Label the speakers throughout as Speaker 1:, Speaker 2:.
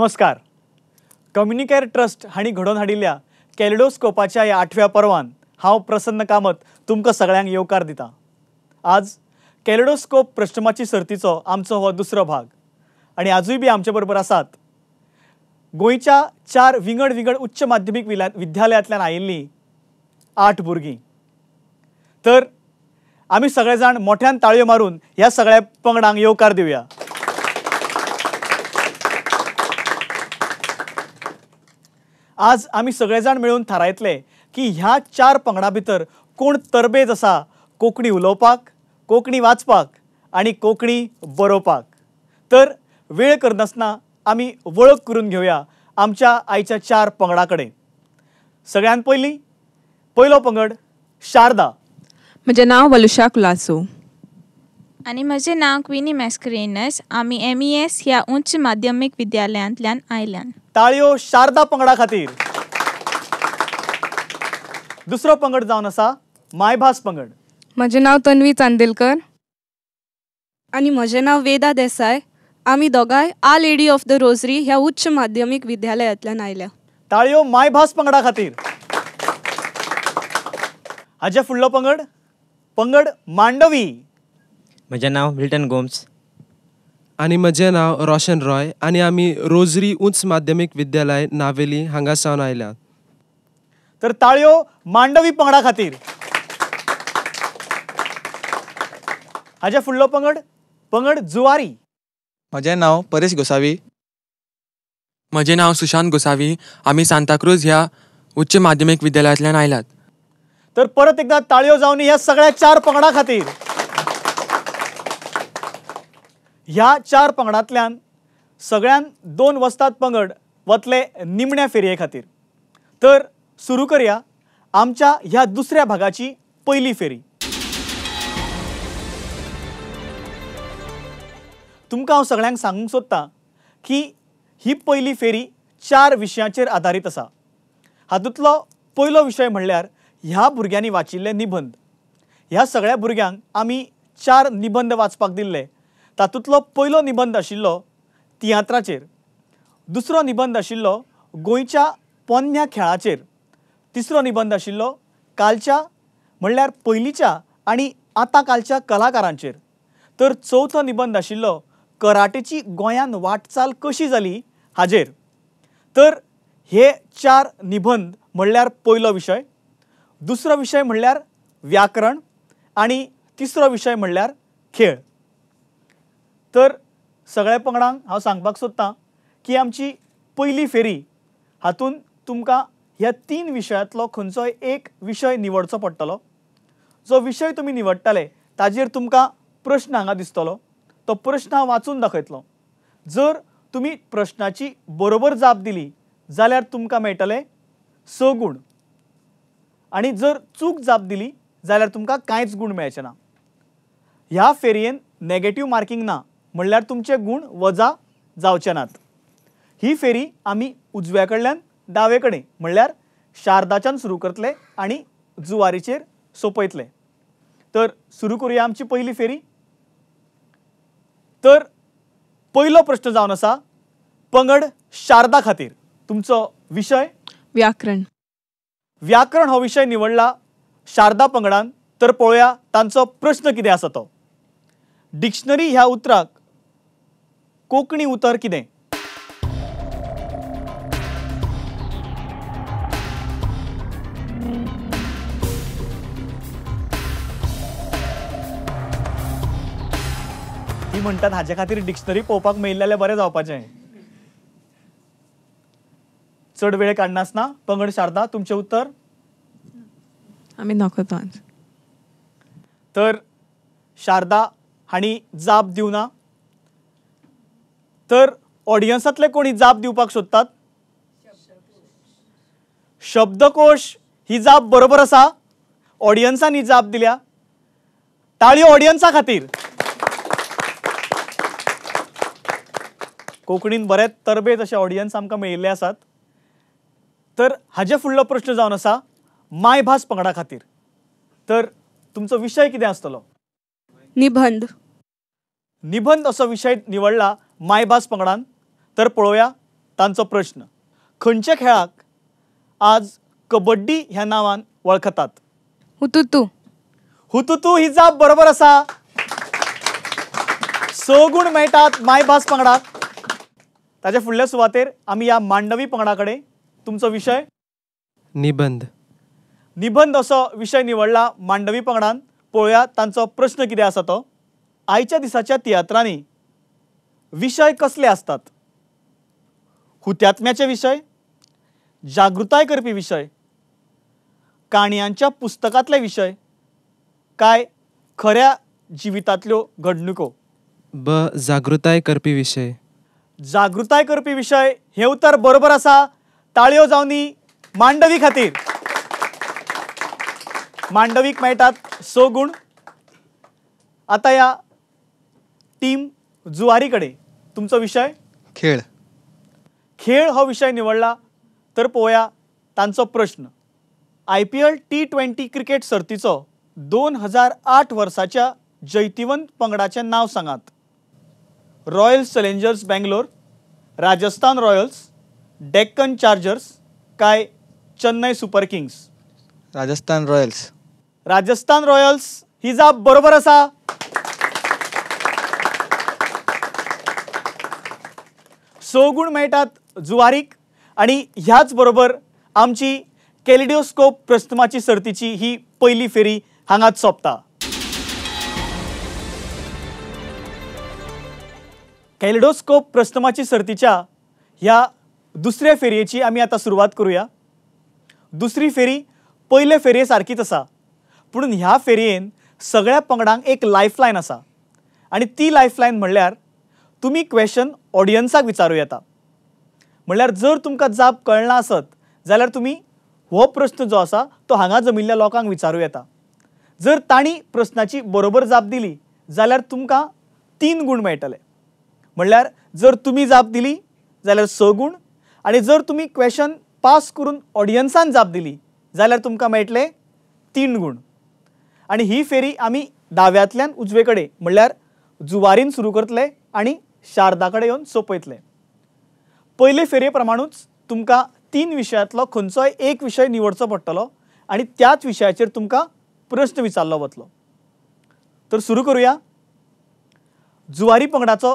Speaker 1: नमस्कार कम्युनिकेअर ट्रस्ट हाणी घडवून हाडिल्ल्या कॅलिडोस्कोपाच्या या आठव्या पर्वान हांव प्रसन्न कामत तुमकां सगळ्यांक येवकार दिता आज कॅलिडोस्कोप प्रश्नमाची सर्तीचो आमचो हो दुसरो भाग आणि आजूय बी आमचे बरोबर आसात गोंयच्या चार विंगड विंगड उच्च माध्यमीक विद्यालयांतल्यान आयिल्लीं आठ भुरगीं तर आमी सगळे जाण मोठ्यान ताळयो मारून ह्या सगळ्या पंगडांक येवकार दिवया आज आम्ही सगळेजण मिळून थारायतले की ह्या चार पंगडा भितर कोण तरबेज असा कोकणी उलोवपाक कोकणी वाचपाक आणि कोकणी बरोवपाक तर वेळ करनासतना आम्ही वळख करून घेऊया आमच्या आईच्या चार पंगडा कडेन सगळ्यांत पयलीं पंगड शारदा म्हजें नाव वलुशा कुलासो आणि म्हजें नाव क्विनी मॅस्क्रेनस आम्ही एम ई e एस ह्या उच्च माध्यमिक विद्यालयांतल्यान आयल्यान ताळयो शारदा पंगडा खातीर दुसरो पंगड जावन आसा मायभास पंगड म्हजें नांव तन्वी चांदेलकर आनी म्हजें नांव वेदा देसाय आमी दोगांय our lady of the rosary ह्या उच्च माध्यमीक विद्यालयांतल्यान आयल्या ताळयो मायभास पंगडा खातीर हाजे फुडलो पंगड पंगड मांडवी म्हजें नांव मिल्टन गोम्स आणि म्हजें नाव रोशन रॉय आणि आम्ही रोजरी उंच माध्यमिक विद्यालय नावेली हंगा सावन आयल्या तर ताळयो मांडवी पंगडा खातीर हाज्या फुडलो पंगड पंगड जुवारी म्हजें नाव परेश गोसावी म्हजें नाव सुशांत गोसावी आम्ही सांताक्रूज ह्या उच्च माध्यमिक विद्यालयांतल्यान आयल्यात तर परत एकदा ताळयो जावनी ह्या सगळ्या चार पंगडा खातीर ह्या चार पंगडांतल्यान सगळ्यान दोन वस्ताद पंगड वतले निमण्या फेरये खातीर तर सुरू करया आमच्या ह्या दुसऱ्या भागाची पहिली फेरी तुमकां हांव सगळ्यांक सांगूंक सोदतां की ही पयली फेरी चार विशयांचेर आदारीत आसा हातूंतलो पयलो विशय म्हणल्यार ह्या भुरग्यांनी वाचिल्ले निबंद ह्या सगळ्या भुरग्यांक आमी चार निबंध वाचपाक दिल्ले तातूंतलो पयलो निबंध आशिल्लो तियात्राचेर दुसरो निबंध आशिल्लो गोंयच्या पोन्न्या खेळाचेर तिसरो निबंध आशिल्लो कालच्या म्हणल्यार पयलींच्या आनी आतां कालच्या कलाकारांचेर तर चवथो निबंध आशिल्लो कराटेची गोंयांत वाटचाल कशी जाली हाजेर तर हे चार निबंध म्हणल्यार पयलो विशय दुसरो विशय म्हणल्यार व्याकरण आनी तिसरो विशय म्हणल्यार खेळ तर सगळ्या पंगडांक हांव सांगपाक सोदतां की आमची पयली फेरी हातूंत तुमकां ह्या तीन विशयांतलो खंयचोय एक विशय निवडचो पडटलो जो विशय तुमी निवडटाले ताजेर तुमकां प्रश्न हांगा दिसतलो तो प्रश्न हांव वाचून दाखयतलो जर तुमी प्रश्नाची बरोबर जाप दिली जाल्यार तुमकां मेळटले स गूण आनी जर चूक जाप दिली जाल्यार तुमकां कांयच गूण मेळचे ना ह्या फेरयेन नॅगेटीव मार्किंग ना म्हणल्यार तुमचे गुण वजा जावचे नात ही फेरी आम्ही उजव्या कडल्यान दावे कडेन म्हणल्यार शारदाच्यान सुरू करतले आणि जुवारीचेर सोपयतले तर सुरू करूया आमची पहिली फेरी तर पहिलो प्रश्न जावन आसा पंगड शारदा खातीर तुमचो विशय व्याकरण व्याकरण हो विशय निवडला शारदा पंगडान तर पळोवया तांचो प्रश्न कितें आसा तो डिक्शनरी ह्या उतराक कोकणी उतर कितें ती म्हणटात हाचे खातीर डिक्शनरी पळोवपाक मेळिल्ले जाल्यार बरें जावपाचें चड वेळ काडनासना पंगड शारदा तुमचें उत्तर आमी नकळत तर शारदा हांणी जाप दिवना तर ऑडियन्सातले कोणी जाप दिवपाक सोदतात शब्दकोश ही जाप बरोबर असा ऑडियन्सांनी जाप दिल्या टाळी ऑडियन्सा खातीर कोंकणीन बरेच तरबेत असे ऑडियन्स आमकां मेळिल्ले आसात तर हाजे फुडलो प्रश्न जावन आसा मायभास पंगडा खातीर तर तुमचो विशय कितें आसतलो निबंध निबंध असो विशय निवडला मायभास पंगडान तर पळोवया तांचो प्रश्न खंयच्या खेळाक आज कबड्डी ह्या नांवान वळखतात हुतुतू हुतुतू ही जाप बरोबर आसा स गूण मेळटात मायभास पंगडाक ताज्या फुडल्या सुवातेर आमी ह्या मांडवी पंगडा कडेन तुमचो विशय निबंध निबंध असो विशय निवडला मांडवी पंगडान पळोवया तांचो प्रश्न कितें आसा तो आयच्या दिसाच्या तियात्रांनी विषय कसले असतात हुत्यात्म्याचे विषय जागृताय करपी विषय काणयांच्या पुस्तकातले विषय काय खऱ्या जिवितांतल्यो घडणुको ब जागृताय करपी विषय जागृताय करपी विषय हे उत्तर बरोबर आसा ताळयो जावनी मांडवी खातीर मांडवीक मेळटात स गुण आता या टीम जुवारीकडे तुमचा विषय खेळ खेळ हा विषय निवडला तर पोया तांचो प्रश्न I P L T twenty cricket सर्तीचं दोन हजार आठ वर्षाच्या जैतिवंत पंगडाचे नाव सांगात Royal Challengers Bangalore Rajasthan Royals Deccan Chargers काय Chennai Super Kings Rajasthan Royals Rajasthan Royals ही जाब बरोबर असा स गूण मेळटात जुवारीक आणि ह्याच बरोबर आमची कॅलिडिओस्कोप प्रस्तमाची सर्तीची ही पहिली फेरी हांगाच सोपता कॅलिडोस्कोप प्रस्तमाची सर्तीच्या ह्या दुसऱ्या फेरयेची आमी आता सुरवात करुया दुसरी फेरी पयले फेरये सारकीच आसा पूण ह्या फेरयेन सगळ्या पंगडांक एक लायफलायन असा आणि ती लायफलायन म्हणल्यार तुमी क्वेश्चन ऑडियन्साक विचारू येता म्हणल्यार जर तुमकां जाप कळना आसत जाल्यार तुमी हो प्रस्न जो आसा तो हांगा जमिल्ल्या लोकांक विचारूं येता जर तांणी प्रस्नाची बरोबर जाप दिली जाल्यार तुमकां तीन गूण मेळटले म्हणल्यार जर तुमी जाप दिली जाल्यार स गूण आनी जर तुमी क्वेशन पास करून ऑडियन्सान जाप दिली जाल्यार तुमकां मेळटले तीन गूण आनी ही फेरी आमी दाव्यांतल्यान उजवे कडेन म्हणल्यार जुवारीन सुरू करतले आनी शारदाकडे येऊन सोपयतले पहिले फेरेप्रमाणूच प्रमाणूच तुमकां तीन विशयांतलो खंयचोय एक विशय निवडचो पडटलो आनी त्याच विशयाचेर तुमकां प्रश्न विचारलो वतलो तर सुरू करूया जुवारी पंगडाचो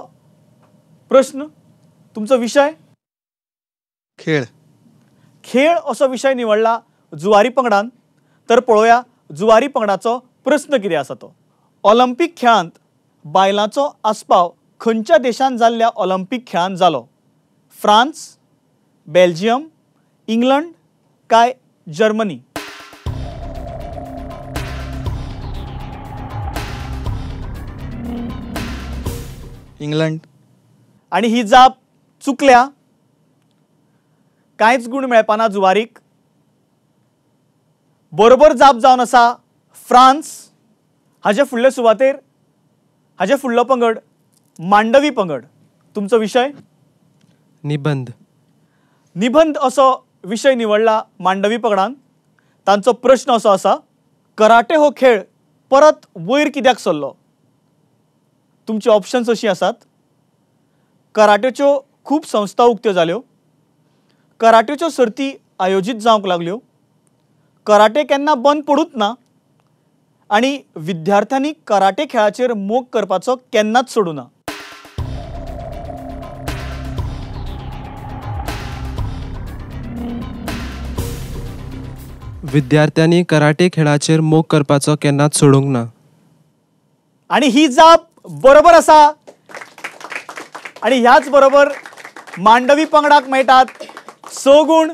Speaker 1: प्रश्न तुमचो विशय खेळ खेळ असो विशय निवडला जुवारी पंगडान तर पळोवया जुवारी पंगडाचो प्रस्न कितें आसा तो ऑलिंपीक खेळांत बायलांचो आस्पाव खंयच्या देशांत जाल्ल्या ऑलिंपीक खेळांत जालो फ्रांस, बेल्जियम इंग्लंड काय जर्मनी इंग्लंड आणि ही जाप चुकल्या कांयच गूण मेळपाना जुवारीक बरोबर जाप जावन आसा फ्रांस हाजे फुडले सुवातेर हाजे फुडलो पंगड मांडवी पंगड तुमचा विषय निबंध निबंध असो विषय निवडला मांडवी पंगडान तांचो प्रश्न असो असा कराटे हो खेळ परत वयर कित्याक सरलो तुमची ऑप्शन्स अशी आसात कराटेच्यो खूप संस्था उक्त्यो जाल्यो कराटेच्यो सर्ती आयोजित जावंक लागल्यो कराटे केन्ना बंद पडूच ना आणि विद्यार्थ्यांनी कराटे खेळाचेर मोग करपाचो केन्नाच सोडूना विद्यार्थ्यांनी कराटे खेळाचेर मोग करपाचो केन्नाच सोडूंक ना आणि ही जाप बरोबर असा आणि ह्याच बरोबर मांडवी पंगडाक मेळटात स गुण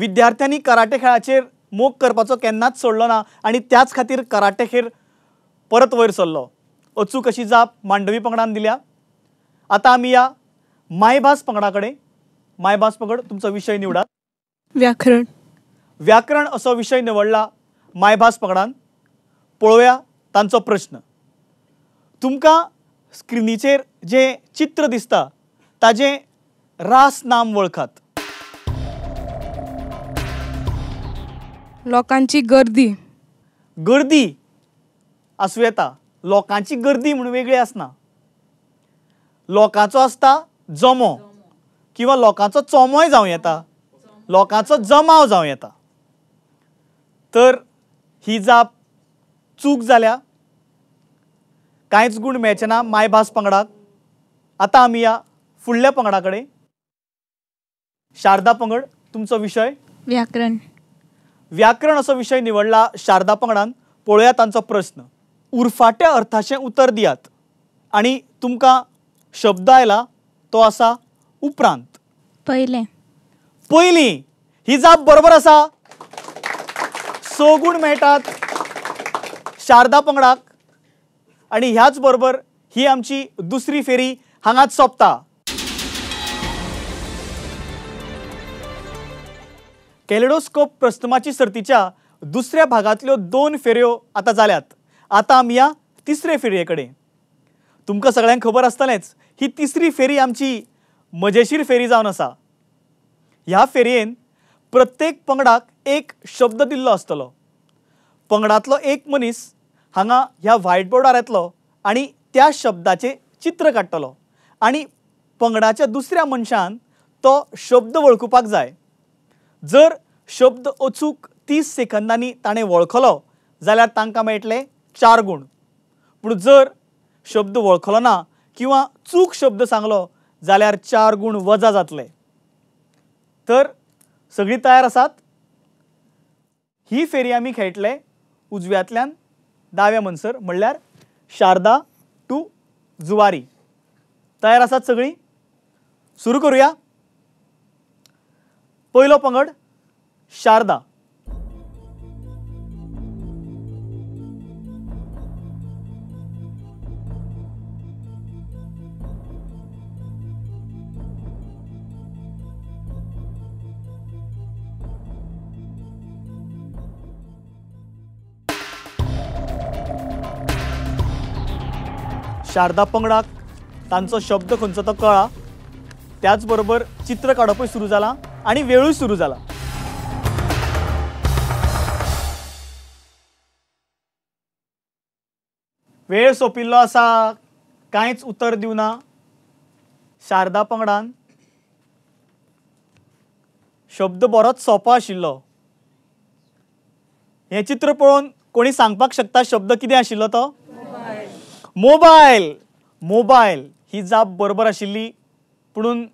Speaker 1: विद्यार्थ्यांनी कराटे खेळाचेर मोग करपाचो केन्नाच सोडलो ना आणि त्याच खातीर कराटे खेळ परत वयर सरलो अचूक अशी जाप मांडवी पंगडान दिल्या आता आम्ही या मायभास पंगडाकडे मायभास पंगड तुमचा विषय निवडा व्याकरण व्याकरण असो विषय निवडला मायभास पकडान पळोवया तांचो प्रश्न तुमकां स्क्रिनीचेर जे चित्र दिसता ताजे रास नाम वळखात लोकांची गर्दी गर्दी आसूं येता लोकांची गर्दी म्हणून वेगळी आसना लोकांचो आसता जमो किंवा लोकांचो चोमोय जावं येता लोकांचो जमाव जावं येता तर ही जाप चूक झाल्या कांयच गुण मेळचे ना मायभास पंगडाक आता आम्ही या फुडल्या पंगडाकडे शारदा पंगड तुमचा विषय व्याकरण व्याकरण असा विषय निवडला शारदा पंगडान पळोवया तांचो प्रश्न उरफाट्या अर्थाचे उतर दियात आणि तुमका शब्द आयला तो असा उपरांत पहिले पहिली ही जाप बरोबर असा गुण मेळटात शारदा पंगडाक आणि ह्याच बरोबर ही आमची दुसरी फेरी हांगाच सोपता कॅलेडोस्कोप प्रस्तमाची सर्तीच्या दुसऱ्या भागांतल्यो दोन फेऱ्यो आता जाल्यात आता आम्ही या तिसरे फेरये कडेन तुमकां सगळ्यांक खबर आसतलेंच ही तिसरी फेरी आमची मजेशीर फेरी जावन आसा ह्या फेरयेंत प्रत्येक पंगडाक एक शब्द दिल्लो आसतलो पंगडातलो एक मनीस हांगा ह्या व्हायट बोर्डार येतलो आनी त्या शब्दाचें चित्र काडटलो आनी पंगडाच्या दुसऱ्या मनशान तो शब्द वळखुपाक जाय जर शब्द अचूक तीस सेकंदांनी ताणें वळखलो जाल्यार तांकां मेळटले चार गूण पूण जर शब्द वळखलो ना किंवा चूक शब्द सांगलो जाल्यार चार गूण वजा जातले तर सगळी तयार आसात ही फेरी आमी खेळटले उजव्यांतल्यान दाव्या म्हणसर म्हणल्यार शारदा टू जुवारी तयार आसात सगळी सुरू करूया पयलो पंगड शारदा शारदा पंगडाक तांचो शब्द खंयचो तो कळा त्याच चित्र काडपूय सुरू झाला आणि वेळूय सुरू जाला वेळ सोंपिल्लो आसा कांयच उतर दिवना शारदा पंगडान शब्द बरोच सोंपो आशिल्लो हें चित्र पळोवन कोणी सांगपाक शकता शब्द कितें आशिल्लो तो मोबायल मोबायल ही जाप बरोबर आशिल्ली पुणून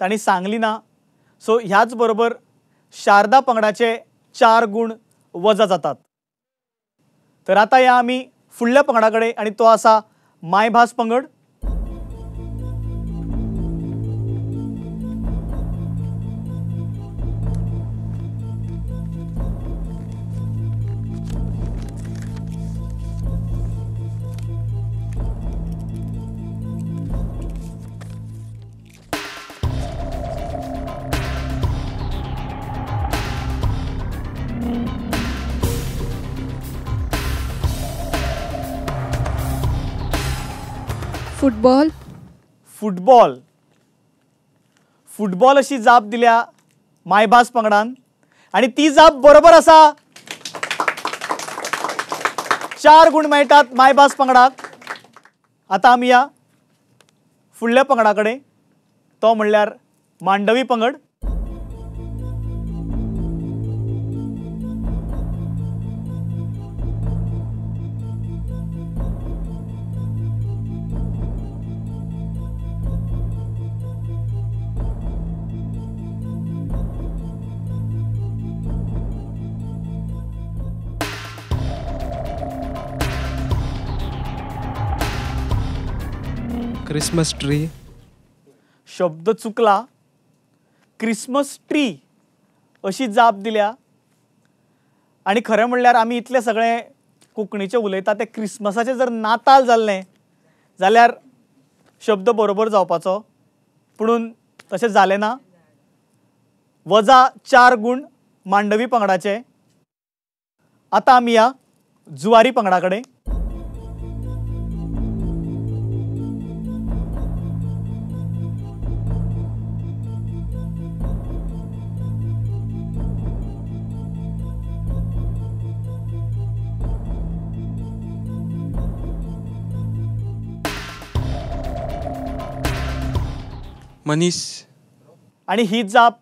Speaker 1: तांणी सांगली ना सो ह्याच बरोबर शारदा पंगडाचे चार गुण वजा जातात तर आता या आम्ही फुडल्या पंगडाकडे आणि तो असा मायभास पंगड फुटबॉल फुटबॉल फुटबॉल अशी जाप दिल्या मायभास पंगडान आणि ती जाप बरोबर असा चार गुण मेळटात मायभास पंगडाक आता आम्ही या फुडल्या पंगडाकडे तो म्हणल्यार मांडवी पंगड क्रिसमस ट्री शब्द चुकला क्रिसमस ट्री अशी जाप दिल्या आणि खरें म्हणल्यार आम्ही इतलें सगळे कोंकणीचें उलयता ते क्रिसमसाचें जर नाताल जाल्लें जाल्यार शब्द बरोबर जावपाचो पुणून तसे झाले ना वजा चार गूण मांडवी पंगडाचे आता आम्ही या जुवारी पंगडाकडे मनीस आणि ही जाप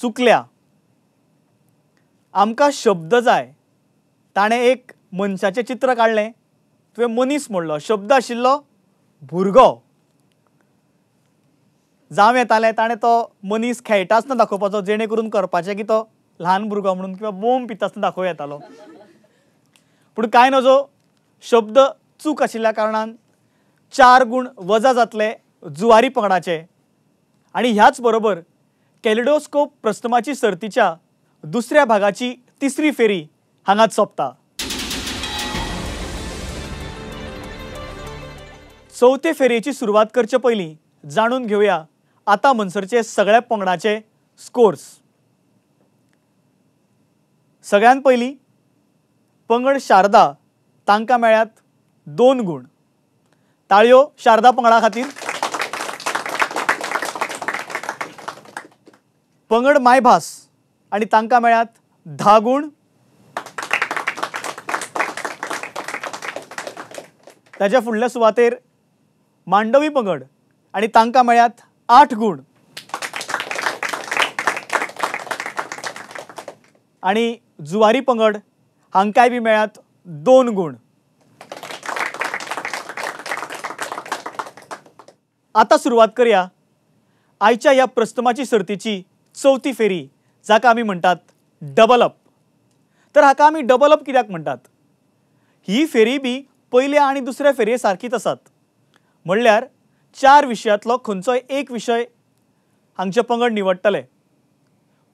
Speaker 1: चुकल्या आमकां शब्द जाय ताणें एक मनशाचें चित्र काडलें तुवें मनीस म्हणलो शब्द आशिल्लो भुरगो जावं येतालें ताणें तो मनीस खेळटा आसतना दाखोवपाचो जेणे करून करपाचें की तो ल्हान भुरगो म्हणून किंवां बोम पिता आसतना दाखोवं येतालो पूण कांय नजो शब्द चूक आशिल्ल्या कारणान चार गूण वजा जातले जुवारी पंगडाचे आणि ह्याचबरोबर कॅलिडोस्कोप प्रस्तमाची सर्तीच्या दुसऱ्या भागाची तिसरी फेरी हांगाच सोपता चौथे फेरयेची सुरवात करचे पहिली जाणून घेऊया आता मनसरचे सगळ्या पंगडाचे स्कोर्स सगळ्यांत पहिली पंगड शारदा तांकां मेळ्यात दोन गूण ताळयो शारदा पंगडा खातीर पंगड मायभास आणि तांका मेळ्यात धा गूण ताच्या फुडल्या सुवातेर मांडवी पंगड आणि तांका मेळ्यात आठ गुण, आणि जुवारी पंगड हांकाय बी मेळ्यात दोन गुण, आता सुरुवात करया, आयच्या या प्रस्तमाची सर्तीची चौथी फेरी जाका आम्ही म्हणतात डबल अप तर हाका आम्ही डबल अप कित्याक म्हणतात ही फेरी बी पहिल्या आणि दुसऱ्या फेरये सारखीच आसात म्हणल्यार चार विशयांतलो खंयचोय एक विशय हांगचे पंगड निवडटले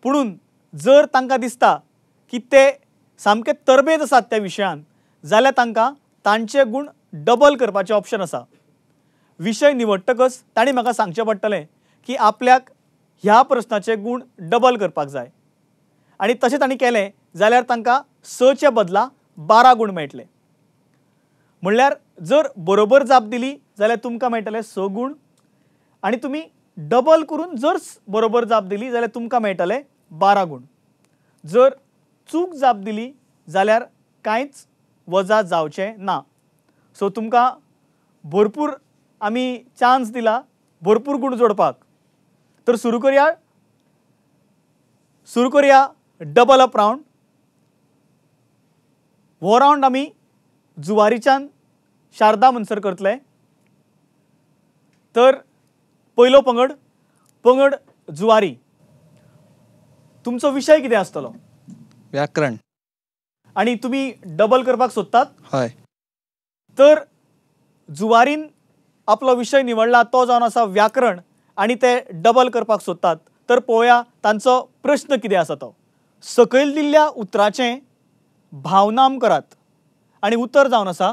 Speaker 1: पुणून जर तांकां दिसता की ते सामके तरबेज आसात त्या विशयान जाल्यार तांकां तांचे गूण डबल करपाचें ऑप्शन आसा विशय निवडटकच तांणी म्हाका सांगचें पडटलें की आपल्याक ह्या प्रस्नाचे गूण डबल करपाक जाय आनी तशें तांणी केले जाल्यार तांकां सच्या बदला बारा गूण मेळटले म्हणल्यार जर बरोबर जाप दिली जाल्यार तुमकां मेळटले स गूण आनी तुमी डबल करून जर बरोबर जाप दिली जाल्यार तुमकां मेळटले बारा गूण जर चूक जाप दिली जाल्यार कांयच वजा जावचे ना सो तुमकां भरपूर आमी चान्स दिला भरपूर गूण जोडपाक तर सुरू करूया सुरू करूया डबल अप राऊंड हो राऊंड आम्ही जुवारीच्यान शारदा म्हणसर करतले तर पहिलो पंगड पंगड जुवारी तुमचो विषय किती आसतलो व्याकरण आणि तुम्ही डबल करपाक सोदतात हय तर जुवारीन आपला विषय निवडला तो जावन असा व्याकरण आणि ते डबल करपाक सोदतात तर पळोवया तांचो प्रश्न कितें आसा तो सकयल दिल्ल्या उतराचें भावनाम करात आनी उतर जावन आसा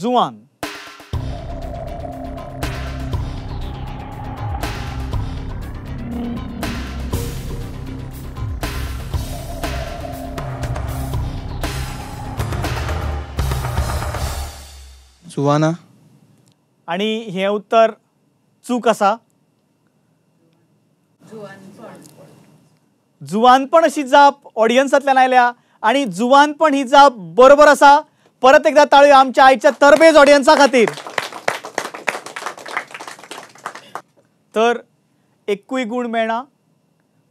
Speaker 1: जुवान जुवाना आणि हे उत्तर चूक आसा जुवानपण अशी जाप ऑडियन्सांतल्यान आयल्या आणि जुवानपण ही जाप बरोबर असा परत एकदा ताळयो आमच्या आयच्या तरबेज ऑडियन्सा खातीर तर एकूय गुण मेळना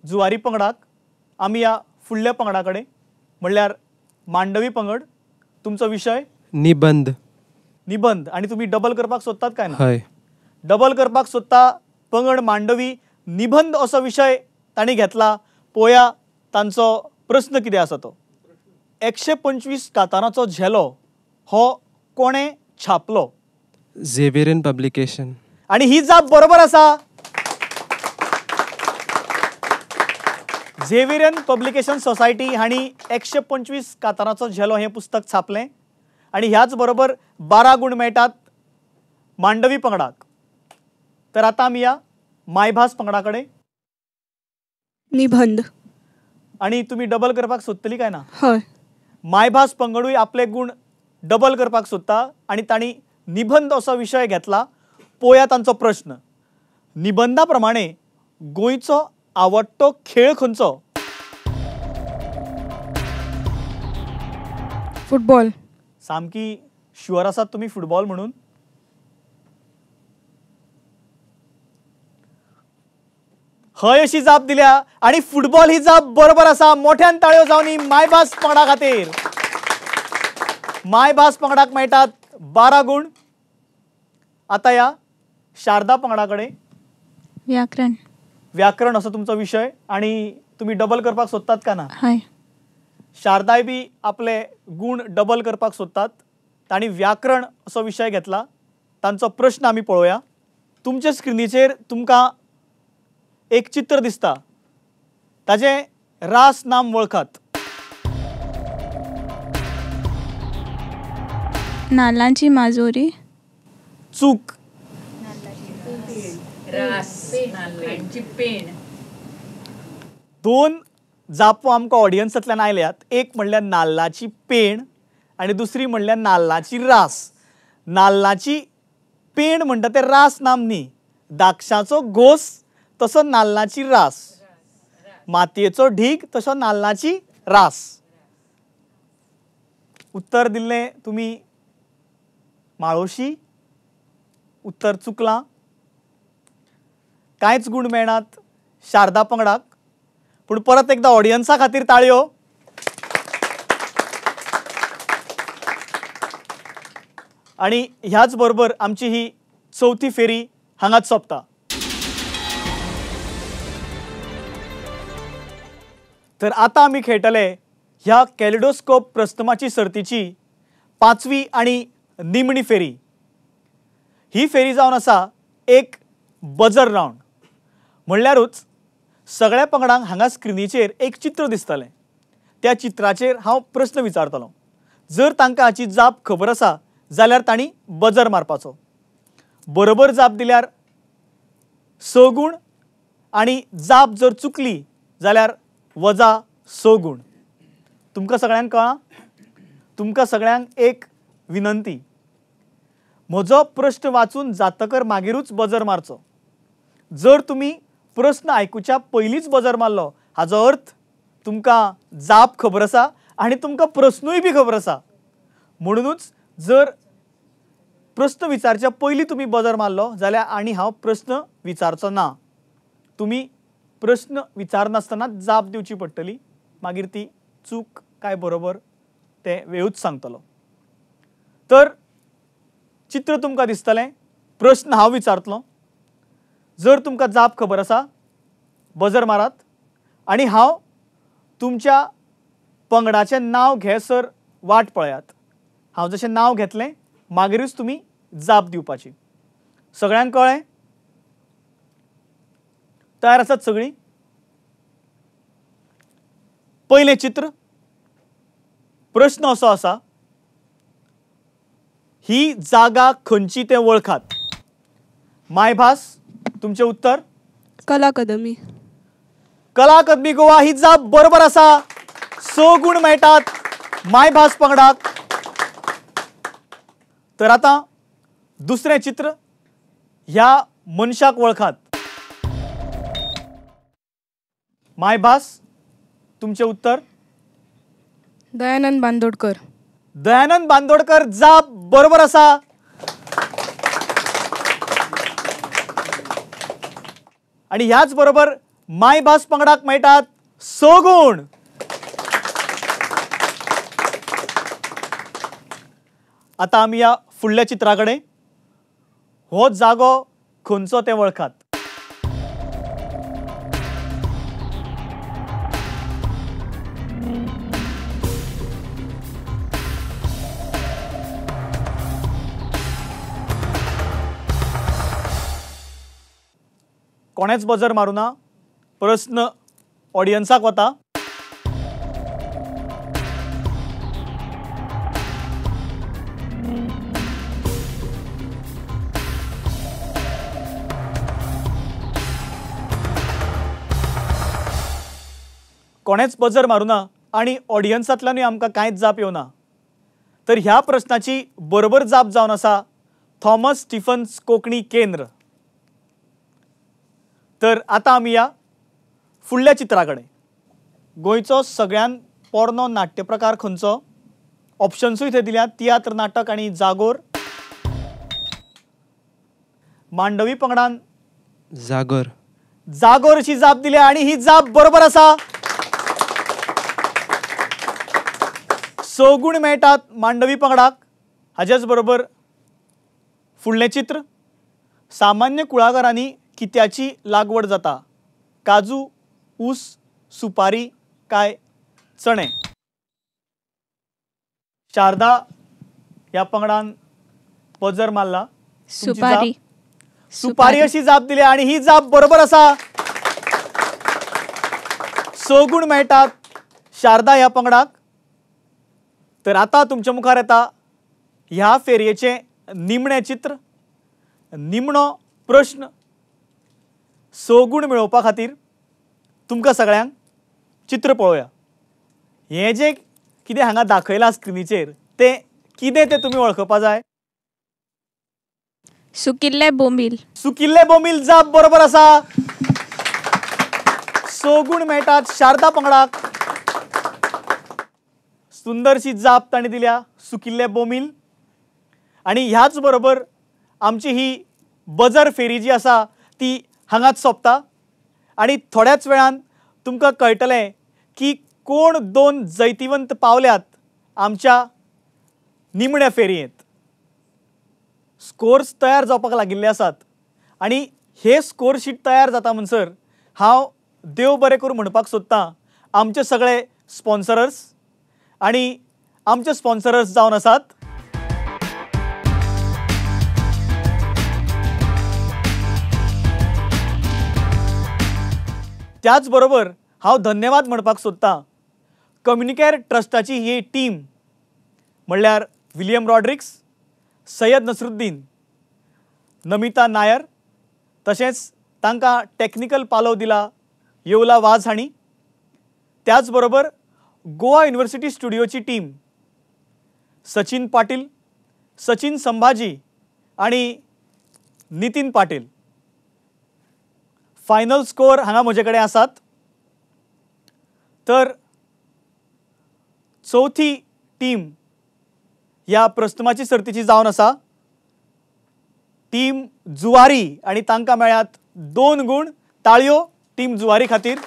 Speaker 1: जुवारी पंगडाक आमी या फुडल्या पंगडा कडेन म्हणल्यार मांडवी पंगड तुमचो विशय निबंध निबंध आणि तुम्ही डबल करपाक सोदतात काय ना डबल करपाक सोदता पंगड मांडवी निबंध असो विषय तांणी घेतला पोया तांचो प्रश्न कितें आसा तो एकशे पंचवीस कातारांचो झेलो हो कोणें छापलो झेवियरन पब्लिकेशन आणि ही जाप बरोबर आसा झेवियरन पब्लिकेशन सोसायटी हांणी एकशे पंचवीस कातारांचो झेलो हें पुस्तक छापलें आणि ह्याच बरोबर बारा गुण मेळटात मांडवी पंगडाक तर आता आम्ही या मायभास पंगडाकडे निबंध आणि तुम्ही डबल करपाक सोदतली काय ना हय मायभास पंगडूय आपले गुण डबल करपाक सोदता आणि तांणी निबंध असा विषय घेतला पोया तांचो प्रश्न निबंधा प्रमाणे गोंयचो आवडतो खेळ खंयचो फुटबॉल सामकी शुअर आसात तुम्ही फुटबॉल म्हणून अशी जाप दिल्या आणि फुटबॉल ही जाप बरोबर असा मोठ्यान ताळयो जावन मायभास पंगडा खातीर मायभास पंगडाक मेळटात बारा गुण आता या शारदा पंगडा व्याकरण व्याकरण असो तुमचा विषय आणि तुम्ही डबल करपाक सोदतात का ना शारदाय बी आपले गुण डबल करपाक सोदतात तांणी व्याकरण असो विषय घेतला तांचो प्रश्न आम्ही पळोवया तुमच्या स्क्रिनीचेर तुमकां एक चित्र दिसता ताजे रास नाम वळखात नाल्लांची माजोरी चूक दोन जापो आमकां ऑडियन्सांतल्यान आयल्यात एक म्हणल्यार नाल्लाची पेण आनी दुसरी म्हणल्यार नाल्लाची रास नाल्लाची पेण म्हणटा ते रास नाम न्ही दाक्षाचो घोस तसं नालनाची रास मातयेचो ढीग तसो नालनाची रास उत्तर दिले तुम्ही माळोशी उत्तर चुकला, कांयच गुण मेळनात शारदा पंगडाक पण परत एकदा ऑडियन्सा खातीर ताळयो आणि ह्याच बरोबर आमची ही चौथी फेरी हांगाच सोपता तर आता आम्ही खेळटले ह्या कॅलिडोस्कोप प्रस्तमाची सर्तीची पाचवी आणि निमणी फेरी ही फेरी जावन आसा एक बजर रावंड म्हणल्यारूच सगळ्या पंगडांक हांगा स्क्रिनीचेर एक चित्र दिसतलें त्या चित्राचेर हांव प्रस्न विचारतलों जर तांकां हाची जाप खबर आसा जाल्यार तांणी बजर मारपाचो बरोबर जाप दिल्यार स गूण आनी जाप जर चुकली जाल्यार वजा सो गुण तुमकां सगळ्यांक कळां तुमकां सगळ्यांक एक विनंती म्हजो प्रश्न वाचून जातकर मागीरूच बजर मारचो जर तुमी प्रश्न आयकुच्या पयलींच बजर मारलो हाजो अर्थ तुमकां जाप खबर आसा आनी तुमकां प्रश्नूय बी खबर आसा म्हणुनूच जर प्रश्न विचारच्या पयलीं तुमी बजर मारलो जाल्यार आनी हांव प्रश्न विचारचो ना तुमी प्रश्न विचारनासतना जाप दिवची पडटली मागीर ती चूक काय बरोबर ते वेळूच सांगतलो तर चित्र तुमकां दिसतलें प्रश्न हांव विचारतलो जर तुमकां जाप खबर आसा बजर मारात आनी हांव तुमच्या पंगडाचें नांव घेसर वाट पळयात हांव जशें नांव घेतलें मागीरूच तुमी जाप दिवपाची सगळ्यांक कळ्ळें तयार असतात सगळी पहिले चित्र प्रश्न असो असा ही जागा खंची ते ओळखात मायभास तुमचे उत्तर कला अकादमी कला अकादमी गोवा ही जाप बरोबर असा स गुण मेळटात मायभास पंगडात, तर आता दुसरे चित्र ह्या मनशाक ओळखात बास, तुमचे उत्तर दयानंद बांदोडकर दयानंद बांदोडकर जा बरोबर असा आणि ह्याच बरोबर बास पंगडाक मेळटात गुण आता आम्ही या फुडल्या चित्राकडे हो जागो खंयचो ते वळखात कोणेच बजर मारुना प्रश्न ऑडियन्साक वता कोणेच बजर मारुना आणि ऑडियन्सांतल्यानूय आमकां कांयच जाप येवना तर ह्या प्रश्नाची बरोबर जाप जावन आसा थॉमस स्टिफन्स कोंकणी केंद्र तर आता आम्ही या फुडल्या चित्राकडे कडेन गोंयचो सगळ्यांत पोरणो नाट्य प्रकार खंयचो ऑप्शन्सूय थंय दिल्यात तियात्र नाटक आनी जागोर मांडवी पंगडान जागोर जागोर अशी जाप दिल्या आणि ही जाप बरोबर आसा स गुण मेळटात मांडवी पंगडाक हाज्याच बरोबर फुडलें चित्र सामान्य कुळागरांनी त्याची लागवड जाता काजू ऊस सुपारी काय चणे शारदा या पंगडान पजर मारला सुपारी सुपारी अशी जाप दिली आणि ही जाप बरोबर असा स गुण मेळटात शारदा ह्या पंगडाक तर आता तुमच्या मुखार येता ह्या फेरयेचे निमणें चित्र निमणो प्रश्न गुण मेळोवपा खातीर तुमकां सगळ्यांक चित्र पळोवया हें जें कितें हांगा दाखयलां स्क्रिनीचेर तें कितें तें तुमी वळखपा जाय सुकिल्ले बोमील सुकिल्ले बोमील जाप बरोबर आसा सो गूण मेळटात शारदा पंगडाक सुंदरशी जाप ताणी दिल्या सुकिल्ले बोमील आनी ह्याच बरोबर आमची ही बजर फेरी जी आसा ती हांगाच सोंपता आनी थोड्याच वेळान तुमकां कळटलें की कोण दोन जैतिवंत पावल्यात आमच्या निमण्या फेरयेंत स्कोर्स तयार जावपाक लागिल्ले आसात आनी हे स्कोरशीट तयार जाता म्हणसर हांव देव बरें करूं म्हणपाक सोदतां आमचे सगळे स्पॉन्सरर्स आनी आमचे स्पॉन्सरर्स जावन आसात त्याचबरोबर बरोबर हांव धन्यवाद म्हणपाक सोदतां कम्युनिकेअर ट्रस्टाची ही टीम म्हणल्यार विलियम रॉड्रिक्स सय्यद नसरुद्दीन नमिता नायर तशेंच तांकां टॅक्निकल पालव दिला येवला वाज हांणी त्याच गोवा युनिवर्सिटी स्टुडिओची टीम सचिन पाटील सचिन संभाजी आणि नितीन पाटील फायनल स्कोर हांगा म्हजे कडेन आसात तर चवथी टीम ह्या प्रस्तमाची सर्तीची जावन आसा टीम जुवारी आनी तांकां मेळ्यात दोन गूण ताळयो टीम जुवारी खातीर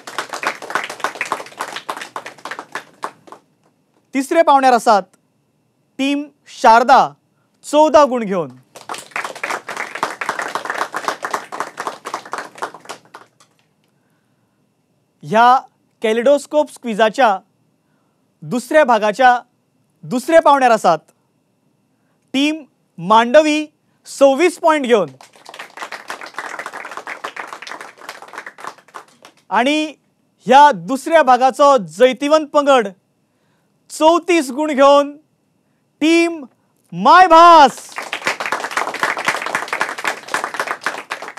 Speaker 1: तिसरे पावण्यार आसात टीम शारदा चवदा गूण घेवन ह्या कॅलिडोस्कोप स्क्विजाच्या दुसऱ्या भागाच्या दुसरे पावण्यार आसात टीम मांडवी सव्वीस पॉयंट घेऊन आणि ह्या दुसऱ्या भागाचा जैतिवंत पंगड चौतीस गुण घेऊन टीम भास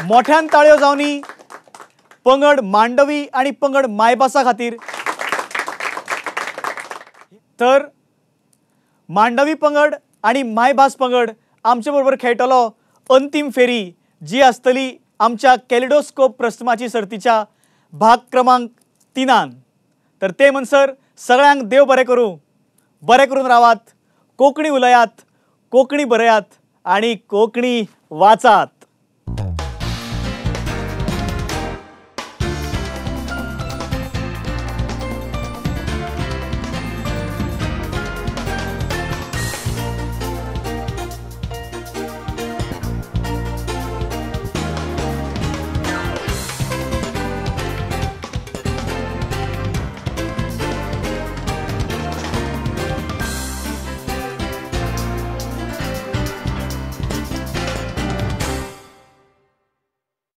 Speaker 1: मोठ्यान ताळ्यो जावनी पंगड मांडवी आणि पंगड मायबासा खातीर तर मांडवी पंगड आणि मायभास पंगड आमचे बरोबर खेळटलो अंतीम फेरी जी आसतली आमच्या कॅलिडोस्कोप प्रस्तमाची सर्तीच्या भाग क्रमांक तिनान तर ते म्हणसर सगळ्यांक देव बरे करू बरे करून रावात कोकणी उलयात कोकणी बरयात आणि कोकणी वाचात